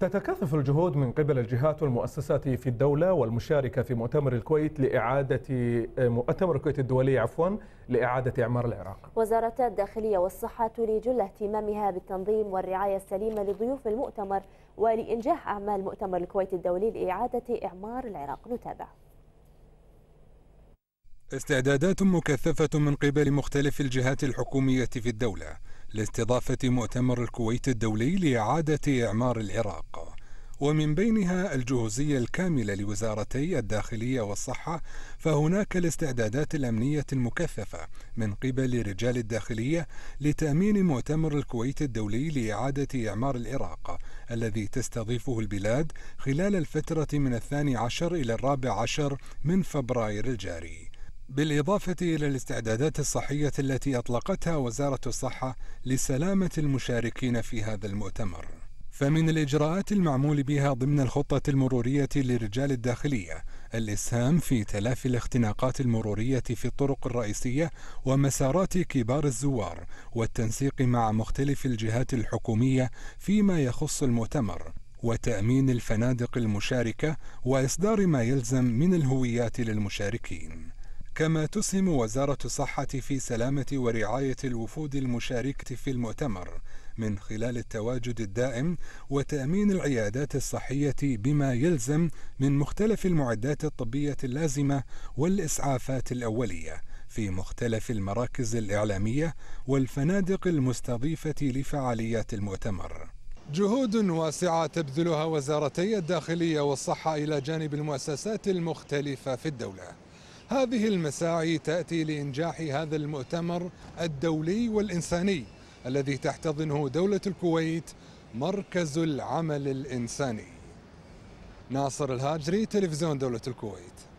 تتكاثف الجهود من قبل الجهات والمؤسسات في الدولة والمشاركة في مؤتمر الكويت لإعادة مؤتمر الكويت الدولي عفوا لإعادة إعمار العراق. وزارتا الداخلية والصحة تولي جل اهتمامها بالتنظيم والرعاية السليمة لضيوف المؤتمر ولإنجاح أعمال مؤتمر الكويت الدولي لإعادة إعمار العراق نتابع. استعدادات مكثفة من قبل مختلف الجهات الحكومية في الدولة لاستضافة مؤتمر الكويت الدولي لإعادة إعمار العراق ومن بينها الجهوزية الكاملة لوزارتي الداخلية والصحة فهناك الاستعدادات الأمنية المكثفة من قبل رجال الداخلية لتأمين مؤتمر الكويت الدولي لإعادة إعمار العراق الذي تستضيفه البلاد خلال الفترة من الثاني عشر إلى الرابع عشر من فبراير الجاري بالإضافة إلى الاستعدادات الصحية التي أطلقتها وزارة الصحة لسلامة المشاركين في هذا المؤتمر فمن الإجراءات المعمول بها ضمن الخطة المرورية لرجال الداخلية الإسهام في تلافي الاختناقات المرورية في الطرق الرئيسية ومسارات كبار الزوار والتنسيق مع مختلف الجهات الحكومية فيما يخص المؤتمر وتأمين الفنادق المشاركة وإصدار ما يلزم من الهويات للمشاركين كما تسهم وزارة الصحة في سلامة ورعاية الوفود المشاركة في المؤتمر من خلال التواجد الدائم وتأمين العيادات الصحية بما يلزم من مختلف المعدات الطبية اللازمة والإسعافات الأولية في مختلف المراكز الإعلامية والفنادق المستضيفة لفعاليات المؤتمر. جهود واسعة تبذلها وزارتي الداخلية والصحة إلى جانب المؤسسات المختلفة في الدولة. هذه المساعي تأتي لإنجاح هذا المؤتمر الدولي والإنساني الذي تحتضنه دولة الكويت مركز العمل الإنساني ناصر الهاجري تلفزيون دولة الكويت